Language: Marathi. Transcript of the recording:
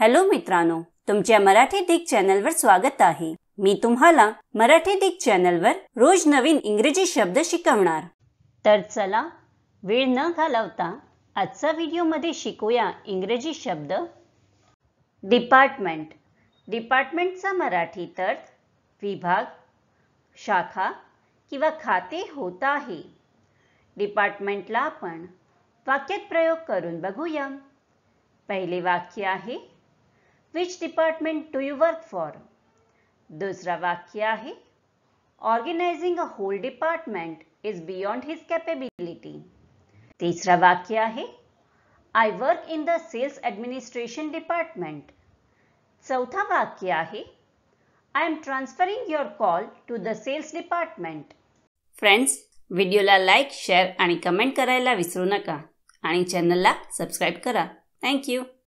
हॅलो मित्रांनो तुमच्या मराठी दिग चॅनलवर स्वागत आहे मी तुम्हाला मराठी दिग चॅनलवर रोज नवीन इंग्रजी शब्द शिकवणार तर चला वेळ न घालवता आजचा व्हिडिओमध्ये शिकूया इंग्रजी शब्द डिपार्टमेंट डिपार्टमेंटचा मराठी अर्थ विभाग शाखा किंवा खाते होत आहे डिपार्टमेंटला आपण वाक्यात प्रयोग करून बघूया पहिले वाक्य आहे which department do you work for दुसरा वाक्य आहे organising a whole department is beyond his capability तिसरा वाक्य आहे I work in the sales administration department चौथा वाक्य आहे I am transferring your call to the sales department friends व्हिडिओला लाईक शेअर आणि कमेंट करायला विसरू नका आणि चॅनलला सबस्क्राईब करा थँक्यू